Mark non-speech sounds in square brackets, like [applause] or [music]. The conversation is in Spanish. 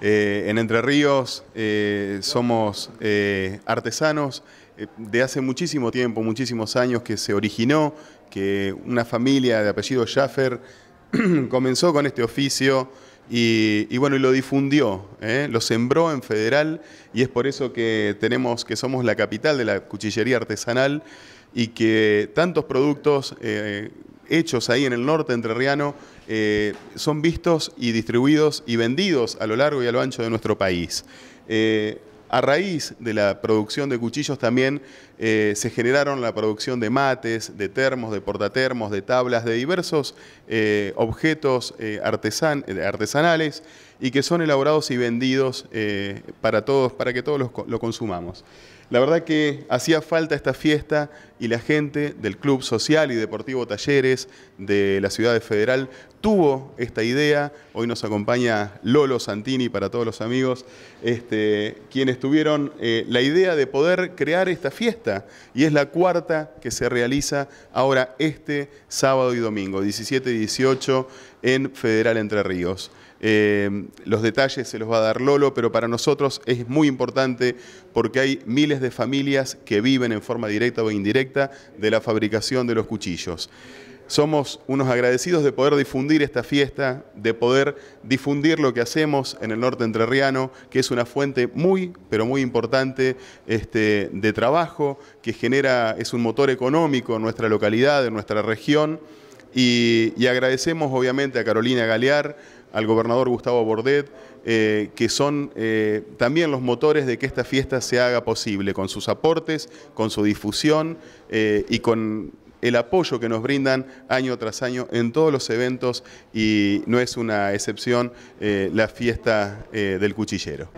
Eh, en Entre Ríos eh, somos eh, artesanos de hace muchísimo tiempo, muchísimos años que se originó, que una familia de apellido Schaffer [clears throat] comenzó con este oficio y, y bueno, y lo difundió, lo sembró en Federal y es por eso que tenemos, que somos la capital de la cuchillería artesanal y que tantos productos hechos ahí en el norte entrerriano eh, son vistos y distribuidos y vendidos a lo largo y a lo ancho de nuestro país. Eh, a raíz de la producción de cuchillos también eh, se generaron la producción de mates, de termos, de portatermos, de tablas, de diversos eh, objetos eh, artesanales y que son elaborados y vendidos para todos, para que todos los, lo consumamos. La verdad que hacía falta esta fiesta y la gente del Club Social y Deportivo Talleres de la Ciudad de Federal tuvo esta idea. Hoy nos acompaña Lolo Santini para todos los amigos, este, quienes tuvieron eh, la idea de poder crear esta fiesta y es la cuarta que se realiza ahora este sábado y domingo, 17 y 18 en Federal Entre Ríos. Eh, los detalles se los va a dar Lolo, pero para nosotros es muy importante porque hay miles de familias que viven en forma directa o indirecta de la fabricación de los cuchillos. Somos unos agradecidos de poder difundir esta fiesta, de poder difundir lo que hacemos en el norte entrerriano, que es una fuente muy, pero muy importante este, de trabajo, que genera, es un motor económico en nuestra localidad, en nuestra región. Y, agradecemos obviamente a Carolina Galear, al gobernador Gustavo Bordet, eh, que son eh, también los motores de que esta fiesta se haga posible, con sus aportes, con su difusión eh, y con el apoyo que nos brindan año tras año en todos los eventos y no es una excepción eh, la fiesta eh, del cuchillero.